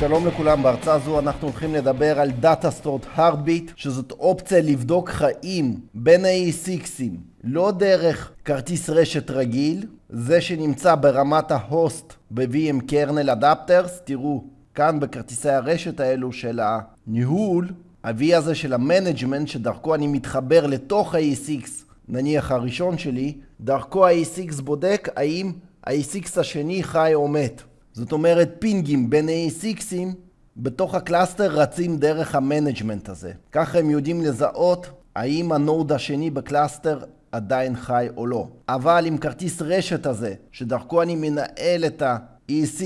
שלום לכולם, בהרצאה זו אנחנו הולכים לדבר על Data Stored הארדביט, שזאת אופציה לבדוק חיים בין ה-E6'ים, לא דרך כרטיס רשת רגיל, זה שנמצא ברמת ההוסט ב-VM Kernel Adapters, תראו, כאן בכרטיסי הרשת האלו של הניהול, ה-V הזה של המנג'מנט, שדרכו אני מתחבר לתוך ה-E6, נניח הראשון שלי, דרכו ה-E6 בודק האם ה-E6 השני חי או מת. זאת אומרת, פינגים בין ASXים בתוך הקלאסטר רצים דרך המנג'מנט הזה. ככה הם יודעים לזהות האם הנוד השני בקלאסטר עדיין חי או לא. אבל אם כרטיס רשת הזה, שדרכו אני מנהל את ה-E6,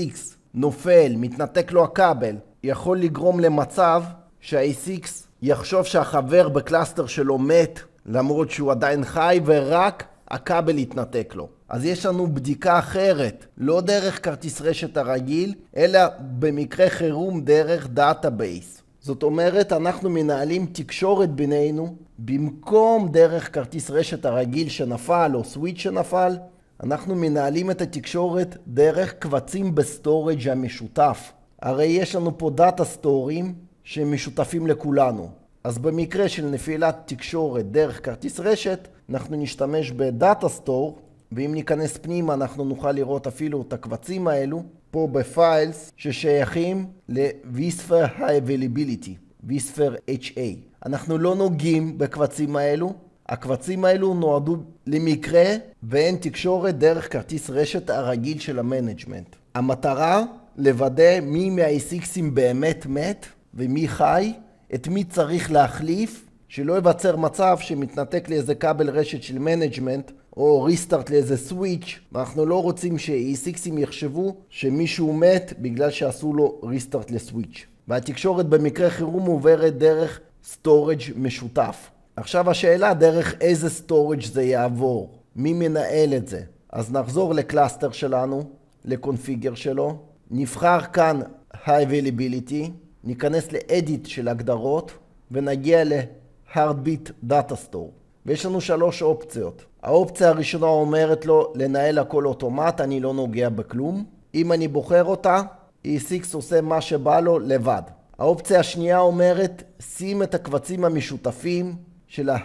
נופל, מתנתק לו הכבל, יכול לגרום למצב שה asx 6 יחשוב שהחבר בקלאסטר שלו מת, למרות שהוא עדיין חי, ורק הכבל יתנתק לו. אז יש לנו בדיקה אחרת, לא דרך כרטיס רשת הרגיל, אלא במקרה חירום דרך דאטאבייס. זאת אומרת, אנחנו מנהלים תקשורת בינינו, במקום דרך כרטיס רשת הרגיל שנפל או סוויץ' שנפל, אנחנו מנהלים את התקשורת דרך קבצים בסטורג' המשותף. הרי יש לנו פה דאטה סטורים שהם משותפים לכולנו. אז במקרה של נפילת תקשורת דרך כרטיס רשת, אנחנו נשתמש בדאטה סטור ואם ניכנס פנימה אנחנו נוכל לראות אפילו את הקבצים האלו פה בפיילס ששייכים ל visfer High Availability, Visfer HA. אנחנו לא נוגעים בקבצים האלו, הקבצים האלו נועדו למקרה ואין תקשורת דרך כרטיס רשת הרגיל של המנג'מנט. המטרה לוודא מי מה-ASXים באמת מת ומי חי, את מי צריך להחליף שלא ייווצר מצב שמתנתק לי איזה כבל רשת של מנג'מנט או ריסטארט לאיזה סוויץ' ואנחנו לא רוצים ש-E6ים יחשבו שמישהו מת בגלל שעשו לו ריסטארט לסוויץ' והתקשורת במקרה חירום עוברת דרך סטורג' משותף. עכשיו השאלה דרך איזה סטורג' זה יעבור, מי מנהל את זה. אז נחזור לקלאסטר שלנו, לקונפיגר שלו, נבחר כאן ה-availability, ניכנס לאדיט של הגדרות ונגיע ל... Heartbeat Data Store. ויש לנו שלוש אופציות. האופציה הראשונה אומרת לו לנהל הכל אוטומט, אני לא נוגע בכלום. אם אני בוחר אותה, E6 עושה מה שבא לו לבד. האופציה השנייה אומרת, שים את הקבצים המשותפים של ה...